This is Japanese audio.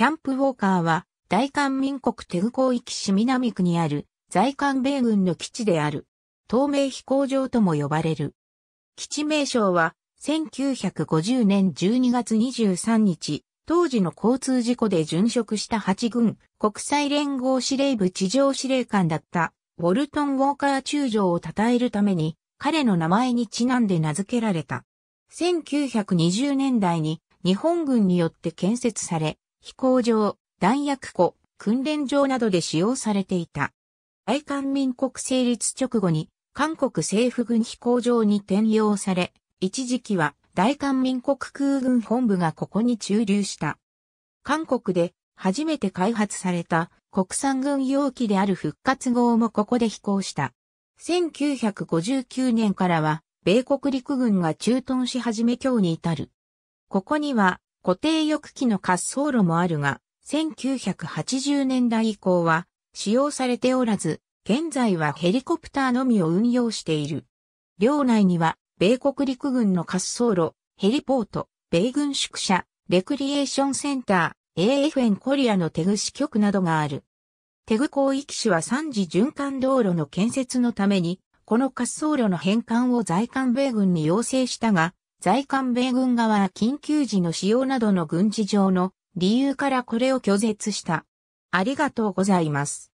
キャンプ・ウォーカーは、大韓民国テグ広域市南区にある、在韓米軍の基地である。透明飛行場とも呼ばれる。基地名称は、1950年12月23日、当時の交通事故で殉職した8軍国際連合司令部地上司令官だったウォルトン・ウォーカー中将を称えるために彼の名前にちなんで名付けられた。1920年代に日本軍によって建設され、飛行場、弾薬庫、訓練場などで使用されていた。愛韓民国成立直後に韓国政府軍飛行場に転用され、一時期は大韓民国空軍本部がここに駐留した。韓国で初めて開発された国産軍用機である復活号もここで飛行した。1959年からは米国陸軍が駐屯し始め今日に至る。ここには固定翼機の滑走路もあるが、1980年代以降は使用されておらず、現在はヘリコプターのみを運用している。領内には、米国陸軍の滑走路、ヘリポート、米軍宿舎、レクリエーションセンター、AFN コリアのテグ支局などがある。テグ広域市は3次循環道路の建設のために、この滑走路の返還を在韓米軍に要請したが、在韓米軍側緊急時の使用などの軍事上の理由からこれを拒絶した。ありがとうございます。